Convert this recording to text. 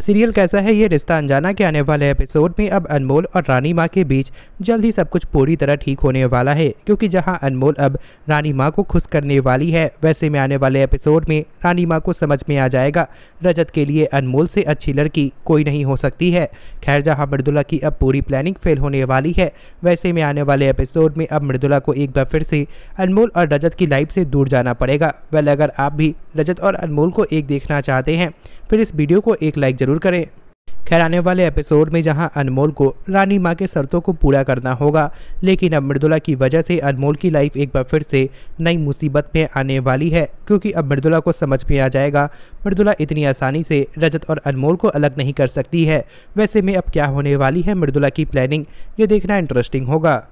serial कैसा है ये रिश्ता अनजाना के आने वाले एपिसोड में अब अनमोल और रानी माँ के बीच जल्द ही सब कुछ पूरी तरह ठीक होने वाला है क्योंकि जहाँ अनमोल अब रानी माँ को खुश करने वाली है वैसे में आने वाले एपिसोड में रानी माँ को समझ में आ जाएगा रजत के लिए अनमोल से अच्छी लड़की कोई नहीं हो सकती है खैर जहाँ मृदुला की अब पूरी प्लानिंग फेल होने वाली है वैसे में आने वाले एपिसोड में अब मृदुला को एक बार फिर से अनमोल और रजत की लाइफ से दूर जाना पड़ेगा वह अगर आप भी रजत और अनमोल को एक देखना चाहते हैं फिर इस वीडियो को एक लाइक ज़रूर करें खैर आने वाले एपिसोड में जहां अनमोल को रानी माँ के शर्तों को पूरा करना होगा लेकिन अब मृदुला की वजह से अनमोल की लाइफ एक बार फिर से नई मुसीबत में आने वाली है क्योंकि अब मृदुला को समझ में आ जाएगा मृदुला इतनी आसानी से रजत और अनमोल को अलग नहीं कर सकती है वैसे में अब क्या होने वाली है मृदुला की प्लानिंग ये देखना इंटरेस्टिंग होगा